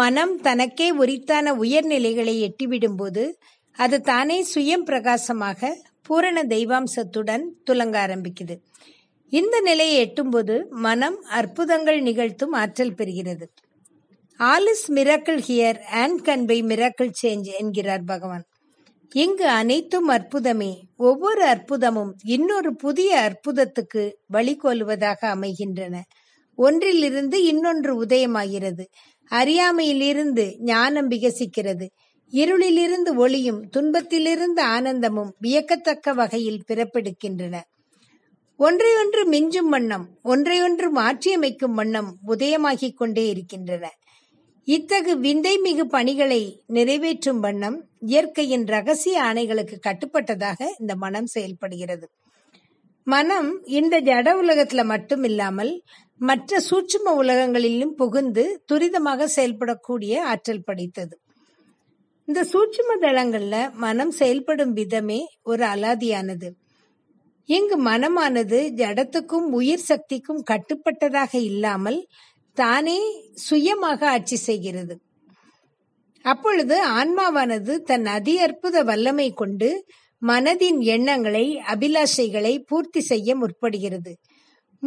மனம் தனக்கே உரித்தான உயர்நிலைகளை எட்டிவிடும்போது அது தானே சுயம் பிரகாசமாக பூரண தெய்வாம்சத்துடன் துலங்க ஆரம்பிக்குது இந்த நிலையை எட்டும்போது மனம் அற்புதங்கள் நிகழ்த்தும் ஆற்றல் பெறுகிறது all is miracle here and can by miracle change என்கிறார் பகவான் இங்கு அனைத்தும் அற்புதமே ஒவ்வொரு அற்புதமும் இன்னொரு புதிய அற்புதத்துக்கு வழிகோலுவதாக அமைகின்றன ஒன்றிலிருந்து இன்னொன்று உதயமாகிறது அறியாமையிலிருந்து ஞானம் விகசிக்கிறது இருளிலிருந்து ஒளியும் துன்பத்திலிருந்து ஆனந்தமும் வியக்கத்தக்க வகையில் பிறப்பெடுக்கின்றன ஒன்றையொன்று மிஞ்சும் வண்ணம் ஒன்றையொன்று மாற்றியமைக்கும் வண்ணம் உதயமாகிக் கொண்டே இருக்கின்றன இத்தகு விந்தை மிகு பணிகளை நிறைவேற்றும் வண்ணம் இயற்கையின் ரகசிய ஆணைகளுக்கு கட்டுப்பட்டதாக இந்த மனம் செயல்படுகிறது மனம் இந்த ஜட உலகத்துல மட்டும் இல்லாமல் மற்ற சூட்சும உலகங்களிலும் புகுந்து துரிதமாக செயல்படக்கூடிய ஆற்றல் படைத்தது இந்த சூட்சும தளங்கள்ல மனம் செயல்படும் விதமே ஒரு அலாதியானது இங்கு மனமானது ஜடத்துக்கும் உயிர் சக்திக்கும் கட்டுப்பட்டதாக இல்லாமல் தானே சுயமாக ஆட்சி செய்கிறது அப்பொழுது ஆன்மாவானது தன் அதி அற்புத வல்லமை கொண்டு மனதின் எண்ணங்களை அபிலாஷைகளை பூர்த்தி செய்ய முற்படுகிறது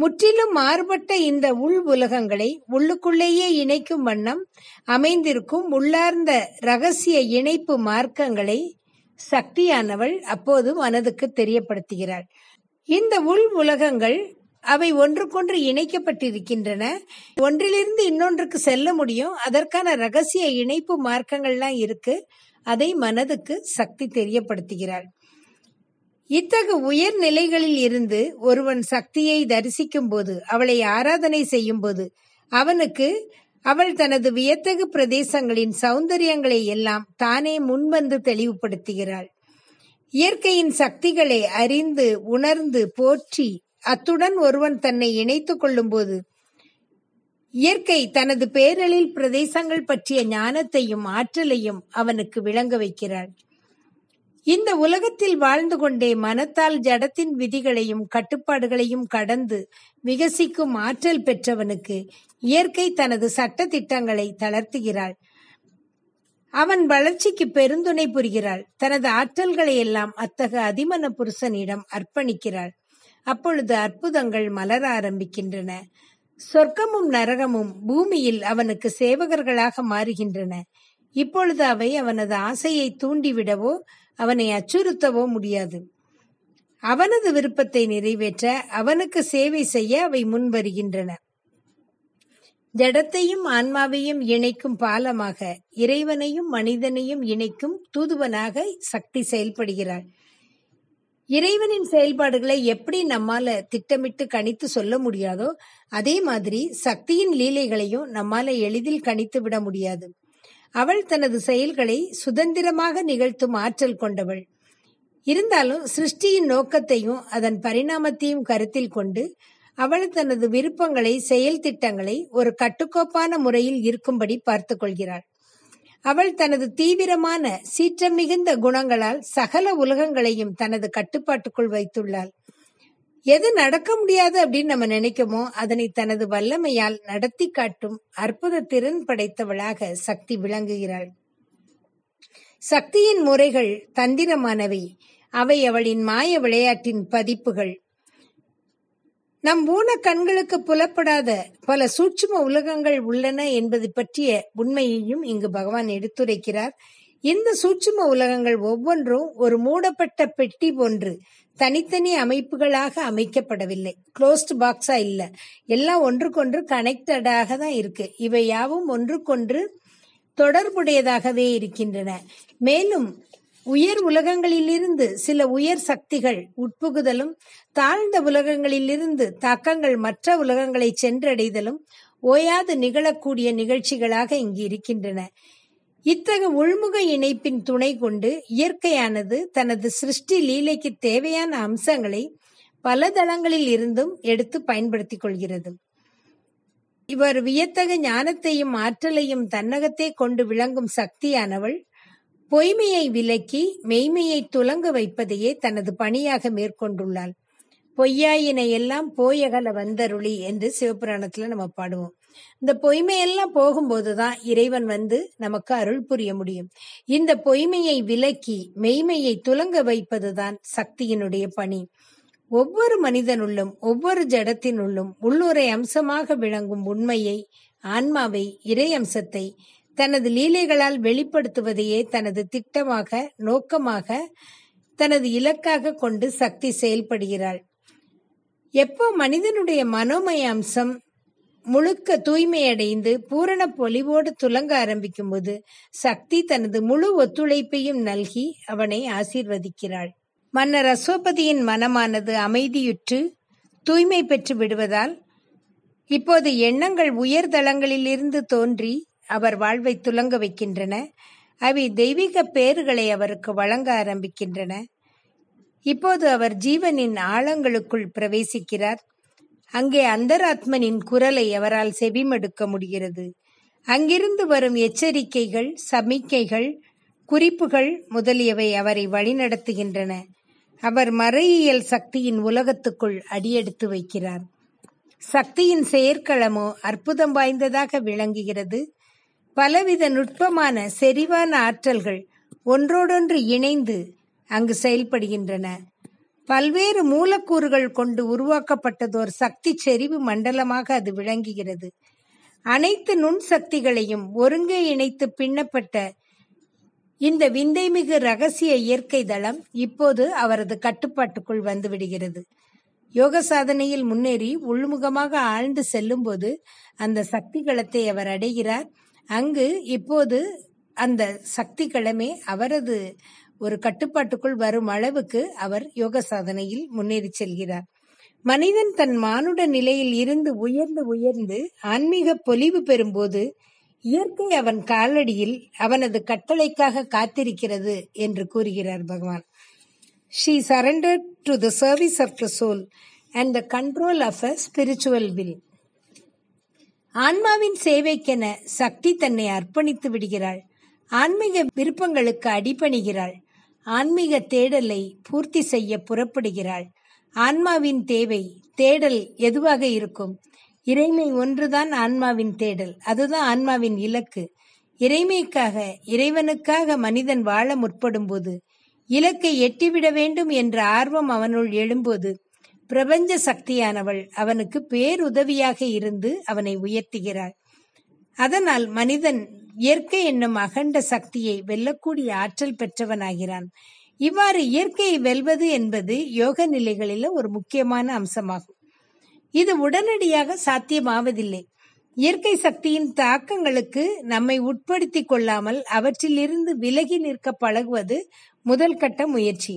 முற்றிலும் மாறுபட்ட இந்த உள் உலகங்களை உள்ளுக்குள்ளேயே இணைக்கும் வண்ணம் அமைந்திருக்கும் உள்ளார்ந்த ரகசிய இணைப்பு மார்க்கங்களை சக்தியானவள் அப்போது மனதுக்கு தெரியப்படுத்துகிறாள் இந்த உள் உலகங்கள் அவை ஒன்றுக்கொன்று இணைக்கப்பட்டிருக்கின்றன ஒன்றிலிருந்து இன்னொன்றுக்கு செல்ல முடியும் அதற்கான ரகசிய இணைப்பு மார்க்கங்கள்லாம் இருக்கு அதை மனதுக்கு சக்தி தெரியப்படுத்துகிறாள் இத்தகு உயர் நிலைகளில் இருந்து ஒருவன் சக்தியை தரிசிக்கும் போது அவளை ஆராதனை செய்யும் போது அவனுக்கு அவள் தனது வியத்தகு பிரதேசங்களின் சௌந்தரியங்களை எல்லாம் தானே முன்வந்து தெளிவுபடுத்துகிறாள் இயற்கையின் சக்திகளை அறிந்து உணர்ந்து போற்றி அத்துடன் ஒருவன் தன்னை இணைத்துக் கொள்ளும் போது இயற்கை தனது பேரலில் பிரதேசங்கள் பற்றிய ஞானத்தையும் ஆற்றலையும் அவனுக்கு விளங்க வைக்கிறாள் இந்த உலகத்தில் வாழ்ந்து கொண்டே மனத்தால் ஜடத்தின் விதிகளையும் கட்டுப்பாடுகளையும் கடந்து விகசிக்கும் ஆற்றல் பெற்றவனுக்கு இயற்கை தனது சட்ட திட்டங்களை தளர்த்துகிறாள் அவன் வளர்ச்சிக்கு பெருந்துணை புரிகிறாள் தனது ஆற்றல்களை எல்லாம் அத்தகு அதிமன புருஷனிடம் அர்ப்பணிக்கிறாள் அப்பொழுது அற்புதங்கள் மலர ஆரம்பிக்கின்றன சொர்க்கமும் நரகமும் பூமியில் அவனுக்கு சேவகர்களாக மாறுகின்றன இப்பொழுது அவை அவனது ஆசையை தூண்டிவிடவோ அவனை அச்சுறுத்தவோ முடியாது அவனது விருப்பத்தை நிறைவேற்ற அவனுக்கு சேவை செய்ய அவை முன் வருகின்றன ஜடத்தையும் ஆன்மாவையும் இணைக்கும் பாலமாக இறைவனையும் மனிதனையும் இணைக்கும் தூதுவனாக சக்தி செயல்படுகிறாள் இறைவனின் செயல்பாடுகளை எப்படி நம்மால திட்டமிட்டு கணித்து சொல்ல முடியாதோ அதே மாதிரி சக்தியின் லீலைகளையும் நம்மால எளிதில் கணித்து விட முடியாது அவள் தனது செயல்களை சுதந்திரமாக நிகழ்த்தும் ஆற்றல் கொண்டவள் இருந்தாலும் சிருஷ்டியின் நோக்கத்தையும் அதன் பரிணாமத்தையும் கருத்தில் கொண்டு அவள் தனது விருப்பங்களை செயல் திட்டங்களை ஒரு கட்டுக்கோப்பான முறையில் இருக்கும்படி பார்த்து கொள்கிறாள் அவள் தனது தீவிரமான சீற்றம் மிகுந்த குணங்களால் சகல உலகங்களையும் தனது கட்டுப்பாட்டுக்குள் வைத்துள்ளாள் எது நடக்க முடியாது அப்படின்னு நம்ம நினைக்கமோ அதனை தனது வல்லமையால் நடத்தி காட்டும் அற்புத திறன் படைத்தவளாக சக்தி விளங்குகிறாள் சக்தியின் முறைகள் தந்திரமானவை அவை அவளின் மாய விளையாட்டின் பதிப்புகள் நம் ஊன கண்களுக்கு புலப்படாத பல சூட்சும உலகங்கள் உள்ளன என்பது பற்றிய உண்மையையும் இங்கு பகவான் எடுத்துரைக்கிறார் இந்த சூட்சும உலகங்கள் ஒவ்வொன்றும் ஒரு மூடப்பட்ட பெட்டி போன்று தனித்தனி அமைப்புகளாக அமைக்கப்படவில்லை க்ளோஸ்ட் பாக்ஸா இல்ல எல்லாம் ஒன்றுக்கொன்று கனெக்டடாக தான் இருக்கு இவை யாவும் ஒன்றுக்கொன்று தொடர்புடையதாகவே இருக்கின்றன மேலும் உயர் உலகங்களிலிருந்து சில உயர் சக்திகள் உட்புகுதலும் தாழ்ந்த உலகங்களிலிருந்து தாக்கங்கள் மற்ற உலகங்களை சென்றடைதலும் ஓயாது நிகழக்கூடிய நிகழ்ச்சிகளாக இங்கு இருக்கின்றன இத்தகு உள்முக இணைப்பின் துணை கொண்டு இயற்கையானது தனது சிருஷ்டி லீலைக்கு தேவையான அம்சங்களை பல தளங்களில் இருந்தும் எடுத்து பயன்படுத்திக் கொள்கிறது இவர் வியத்தக ஞானத்தையும் ஆற்றலையும் தன்னகத்தே கொண்டு விளங்கும் சக்தியானவள் பொய்மையை விலக்கி மெய்மையை துலங்க வைப்பதையே தனது பணியாக மேற்கொண்டுள்ளாள் பொய்யாயினை எல்லாம் போயகல வந்தருளி என்று சிவபுராணத்துல நம்ம பாடுவோம் இந்த பொய்மையெல்லாம் போகும்போதுதான் இறைவன் வந்து நமக்கு அருள் புரிய முடியும் இந்த பொய்மையை விலக்கி மெய்மையை துலங்க வைப்பதுதான் சக்தியினுடைய பணி ஒவ்வொரு மனிதனுள்ளும் ஒவ்வொரு ஜடத்தினுள்ளும் உள்ளுரை அம்சமாக விளங்கும் உண்மையை ஆன்மாவை இறை அம்சத்தை தனது லீலைகளால் வெளிப்படுத்துவதையே தனது திட்டமாக நோக்கமாக தனது இலக்காக கொண்டு சக்தி செயல்படுகிறாள் எப்போ மனிதனுடைய மனோமய அம்சம் முழுக்க தூய்மையடைந்து பூரண பொலிவோடு துலங்க ஆரம்பிக்கும் போது சக்தி தனது முழு ஒத்துழைப்பையும் நல்கி அவனை ஆசீர்வதிக்கிறாள் மன்னர் அசோபதியின் மனமானது அமைதியுற்று தூய்மை பெற்று விடுவதால் இப்போது எண்ணங்கள் உயர்தளங்களிலிருந்து தோன்றி அவர் வாழ்வை துலங்க வைக்கின்றன அவை தெய்வீக பேறுகளை அவருக்கு வழங்க ஆரம்பிக்கின்றன இப்போது அவர் ஜீவனின் ஆழங்களுக்குள் பிரவேசிக்கிறார் அங்கே அந்தராத்மனின் குரலை அவரால் செவிமடுக்க முடிகிறது அங்கிருந்து வரும் எச்சரிக்கைகள் சமிக்கைகள் குறிப்புகள் முதலியவை அவரை வழிநடத்துகின்றன அவர் மறையியல் சக்தியின் உலகத்துக்குள் அடியெடுத்து வைக்கிறார் சக்தியின் செயற்களமோ அற்புதம் வாய்ந்ததாக விளங்குகிறது பலவித நுட்பமான செறிவான ஆற்றல்கள் ஒன்றோடொன்று இணைந்து அங்கு செயல்படுகின்றன பல்வேறு மூலக்கூறுகள் கொண்டு உருவாக்கப்பட்டதோர் சக்தி செறிவு மண்டலமாக அது விளங்குகிறது அனைத்து நுண் சக்திகளையும் ஒருங்கே இணைத்து பின்னப்பட்ட இந்த விந்தைமிகு ரகசிய இயற்கை தளம் இப்போது அவரது கட்டுப்பாட்டுக்குள் வந்துவிடுகிறது யோக சாதனையில் முன்னேறி உள்முகமாக ஆழ்ந்து செல்லும்போது அந்த சக்தி களத்தை அவர் அடைகிறார் அங்கு இப்போது அந்த சக்தி களமே அவரது ஒரு கட்டுப்பாட்டுக்குள் வரும் அளவுக்கு அவர் யோக சாதனையில் முன்னேறி செல்கிறார் மனிதன் தன் மானுட நிலையில் இருந்து உயர்ந்து உயர்ந்து ஆன்மீக பொலிவு பெறும்போது இயற்கை அவன் காலடியில் அவனது கட்டளைக்காக காத்திருக்கிறது என்று கூறுகிறார் பகவான் she surrender to the service of the soul and the control of a spiritual will ஆன்மாவின் சேவைக்கென சக்தி தன்னை அர்ப்பணித்து விடுகிறாள் ஆன்மீக விருப்பங்களுக்கு அடிபணிகிறாள் ஆன்மீக தேடலை பூர்த்தி செய்ய புறப்படுகிறாள் ஆன்மாவின் தேவை தேடல் எதுவாக இருக்கும் இறைமை ஒன்றுதான் ஆன்மாவின் தேடல் அதுதான் ஆன்மாவின் இலக்கு இறைமைக்காக இறைவனுக்காக மனிதன் வாழ முற்படும் போது இலக்கை எட்டிவிட வேண்டும் என்ற ஆர்வம் அவனுள் எழும்போது பிரபஞ்ச சக்தியானவள் அவனுக்கு பேருதவியாக இருந்து அவனை உயர்த்துகிறாள் அதனால் மனிதன் இயற்கை என்னும் அகண்ட சக்தியை வெல்லக்கூடிய ஆற்றல் பெற்றவனாகிறான் இவ்வாறு இயற்கையை வெல்வது என்பது யோக நிலைகளில ஒரு முக்கியமான அம்சமாகும் இது உடனடியாக சாத்தியமாவதில்லை இயற்கை சக்தியின் தாக்கங்களுக்கு நம்மை உட்படுத்தி கொள்ளாமல் அவற்றிலிருந்து விலகி நிற்க பழகுவது முதல் கட்ட முயற்சி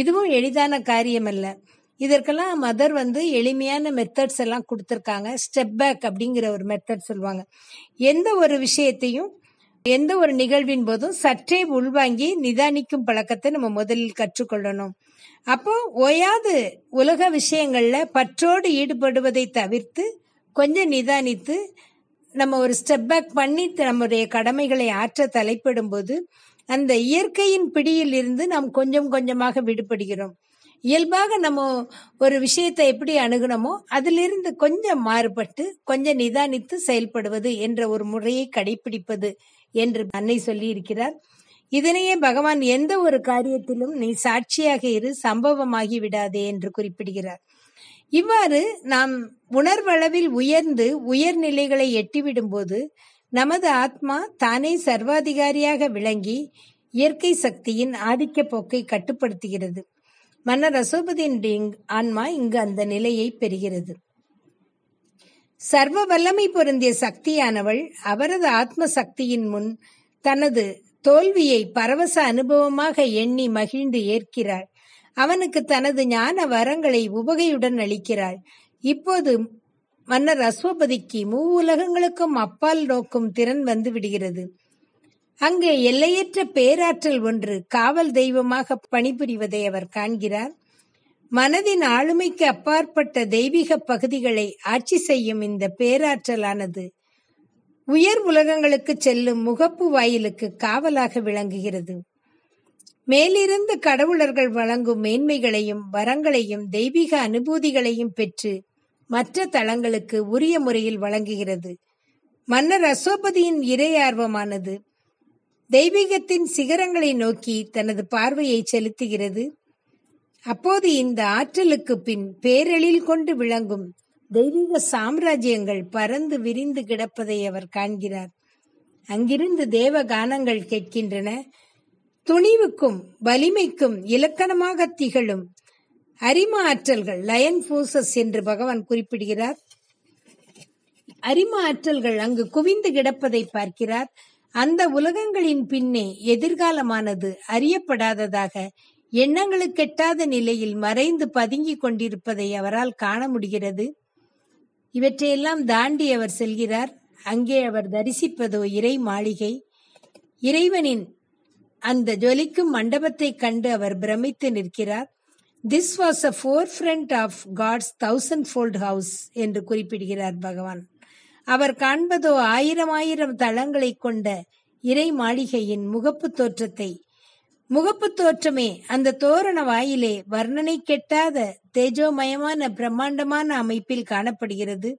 இதுவும் எளிதான காரியமல்ல இதற்கெல்லாம் மதர் வந்து எளிமையான மெத்தட்ஸ் எல்லாம் கொடுத்துருக்காங்க ஸ்டெப் பேக் அப்படிங்கிற ஒரு மெத்தட் சொல்லுவாங்க எந்த ஒரு விஷயத்தையும் எந்த ஒரு நிகழ்வின் போதும் சற்றே உள்வாங்கி நிதானிக்கும் பழக்கத்தை நம்ம முதலில் கற்றுக்கொள்ளணும் அப்போ ஓயாது உலக விஷயங்கள்ல பற்றோடு ஈடுபடுவதை தவிர்த்து கொஞ்சம் நிதானித்து நம்ம ஒரு ஸ்டெப் பேக் பண்ணி நம்முடைய கடமைகளை ஆற்ற தலைப்படும் போது அந்த இயற்கையின் பிடியில் இருந்து நாம் கொஞ்சம் கொஞ்சமாக விடுபடுகிறோம் இயல்பாக நம்ம ஒரு விஷயத்தை எப்படி அணுகணுமோ அதிலிருந்து கொஞ்சம் மாறுபட்டு கொஞ்சம் நிதானித்து செயல்படுவது என்ற ஒரு முறையை கடைபிடிப்பது என்று அன்னை சொல்லி இருக்கிறார் இதனையே பகவான் எந்த ஒரு காரியத்திலும் நீ சாட்சியாக இரு சம்பவமாகி விடாதே என்று குறிப்பிடுகிறார் இவ்வாறு நாம் உணர்வளவில் உயர்ந்து உயர்நிலைகளை எட்டிவிடும் போது நமது ஆத்மா தானே சர்வாதிகாரியாக விளங்கி இயற்கை சக்தியின் ஆதிக்க போக்கை கட்டுப்படுத்துகிறது மன்னர் அசோபதியின் ஆன்மா இங்கு அந்த நிலையை பெறுகிறது சர்வ வல்லமை பொருந்திய சக்தியானவள் அவரது ஆத்ம சக்தியின் முன் தனது தோல்வியை பரவச அனுபவமாக எண்ணி மகிழ்ந்து ஏற்கிறாள் அவனுக்கு தனது ஞான வரங்களை உபகையுடன் அளிக்கிறாள் இப்போது மன்னர் அஸ்வபதிக்கு மூவுலகங்களுக்கும் அப்பால் நோக்கும் திறன் வந்து விடுகிறது அங்கு எல்லையற்ற பேராற்றல் ஒன்று காவல் தெய்வமாக பணிபுரிவதை அவர் காண்கிறார் மனதின் ஆளுமைக்கு அப்பாற்பட்ட தெய்வீக பகுதிகளை ஆட்சி செய்யும் இந்த பேராற்றலானது உயர் உலகங்களுக்கு செல்லும் முகப்பு வாயிலுக்கு காவலாக விளங்குகிறது மேலிருந்து கடவுளர்கள் வழங்கும் மேன்மைகளையும் வரங்களையும் தெய்வீக அனுபூதிகளையும் பெற்று மற்ற தளங்களுக்கு உரிய முறையில் வழங்குகிறது மன்னர் அசோபதியின் இறை ஆர்வமானது தெய்வீகத்தின் சிகரங்களை நோக்கி தனது பார்வையை செலுத்துகிறது அப்போது இந்த ஆற்றலுக்கு பின் பேரழில் கொண்டு விளங்கும் தெய்வீக சாம்ராஜ்யங்கள் பறந்து விரிந்து கிடப்பதை அவர் காண்கிறார் அங்கிருந்து தேவ கானங்கள் கேட்கின்றன துணிவுக்கும் வலிமைக்கும் இலக்கணமாக திகழும் அரிம ஆற்றல்கள் லயன் பூசஸ் என்று பகவான் குறிப்பிடுகிறார் அரிம ஆற்றல்கள் அங்கு குவிந்து கிடப்பதை பார்க்கிறார் அந்த உலகங்களின் பின்னே எதிர்காலமானது அறியப்படாததாக எண்ணங்களுக்கெட்டாத நிலையில் மறைந்து பதுங்கிக் கொண்டிருப்பதை அவரால் காண முடிகிறது இவற்றையெல்லாம் தாண்டி அவர் செல்கிறார் அங்கே அவர் தரிசிப்பதோ இறை மாளிகை இறைவனின் அந்த ஜொலிக்கும் மண்டபத்தை கண்டு அவர் பிரமித்து நிற்கிறார் this was a forefront of God's thousandfold house என்று குறிப்பிடுகிறார் பகவான் அவர் காண்பதோ ஆயிரம் ஆயிரம் தளங்களை கொண்ட இறை மாளிகையின் முகப்பு தோற்றத்தை முகப்பு தோற்றமே அந்த தோரண வாயிலே வர்ணனை கெட்டாத தேஜோமயமான பிரம்மாண்டமான அமைப்பில் காணப்படுகிறது